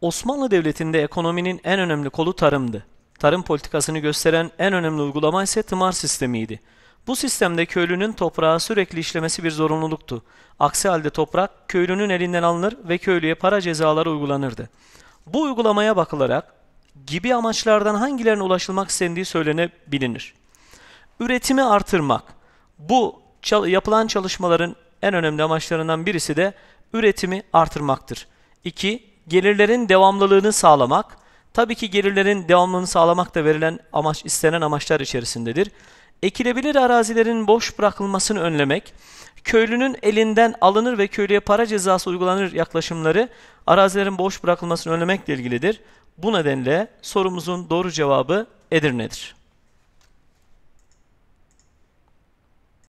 Osmanlı Devleti'nde ekonominin en önemli kolu tarımdı. Tarım politikasını gösteren en önemli uygulama ise tımar sistemiydi. Bu sistemde köylünün toprağa sürekli işlemesi bir zorunluluktu. Aksi halde toprak köylünün elinden alınır ve köylüye para cezaları uygulanırdı. Bu uygulamaya bakılarak gibi amaçlardan hangilerine ulaşılmak istendiği söylenebilinir. Üretimi artırmak. Bu yapılan çalışmaların en önemli amaçlarından birisi de üretimi artırmaktır. 2 gelirlerin devamlılığını sağlamak, tabii ki gelirlerin devamlılığını sağlamak da verilen amaç, istenen amaçlar içerisindedir. Ekilebilir arazilerin boş bırakılmasını önlemek, köylünün elinden alınır ve köylüye para cezası uygulanır yaklaşımları arazilerin boş bırakılmasını önlemekle ilgilidir. Bu nedenle sorumuzun doğru cevabı Edirne'dir.